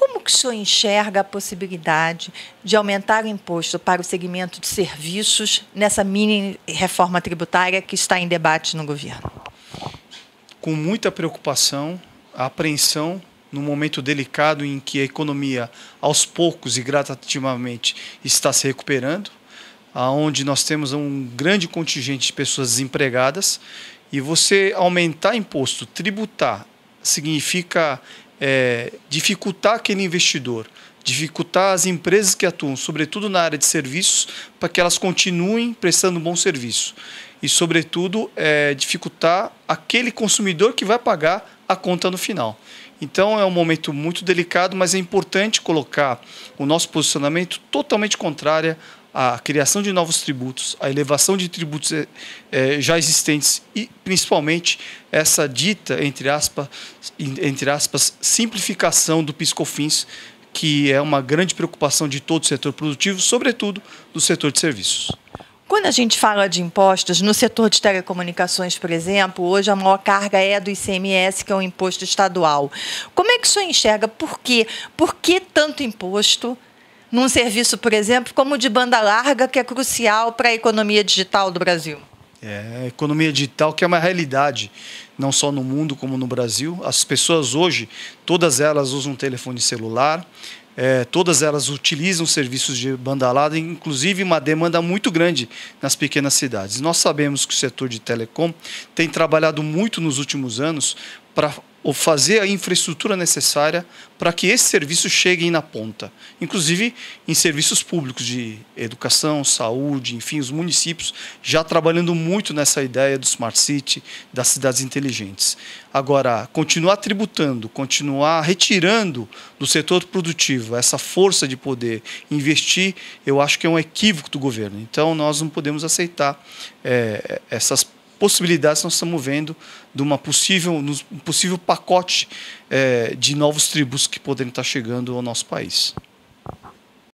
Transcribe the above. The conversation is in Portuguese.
Como que o senhor enxerga a possibilidade de aumentar o imposto para o segmento de serviços nessa mini reforma tributária que está em debate no governo? Com muita preocupação, apreensão num momento delicado em que a economia, aos poucos e gradativamente, está se recuperando, aonde nós temos um grande contingente de pessoas desempregadas, e você aumentar imposto, tributar, significa é, dificultar aquele investidor, dificultar as empresas que atuam, sobretudo na área de serviços, para que elas continuem prestando um bom serviço. E, sobretudo, é, dificultar aquele consumidor que vai pagar a conta no final. Então é um momento muito delicado, mas é importante colocar o nosso posicionamento totalmente contrário a criação de novos tributos, a elevação de tributos eh, eh, já existentes e, principalmente, essa dita, entre aspas, entre aspas simplificação do PiscoFins, que é uma grande preocupação de todo o setor produtivo, sobretudo do setor de serviços. Quando a gente fala de impostos, no setor de telecomunicações, por exemplo, hoje a maior carga é do ICMS, que é um imposto estadual. Como é que o senhor enxerga? Por quê? Por que tanto imposto? num serviço, por exemplo, como o de banda larga, que é crucial para a economia digital do Brasil? É, a economia digital que é uma realidade, não só no mundo como no Brasil. As pessoas hoje, todas elas usam um telefone celular, é, todas elas utilizam serviços de banda larga, inclusive uma demanda muito grande nas pequenas cidades. Nós sabemos que o setor de telecom tem trabalhado muito nos últimos anos para ou fazer a infraestrutura necessária para que esses serviços cheguem na ponta, inclusive em serviços públicos de educação, saúde, enfim, os municípios já trabalhando muito nessa ideia do smart city, das cidades inteligentes. Agora, continuar tributando, continuar retirando do setor produtivo essa força de poder investir, eu acho que é um equívoco do governo. Então, nós não podemos aceitar é, essas possibilidades que nós estamos vendo de uma possível, um possível pacote é, de novos tributos que poderiam estar chegando ao nosso país.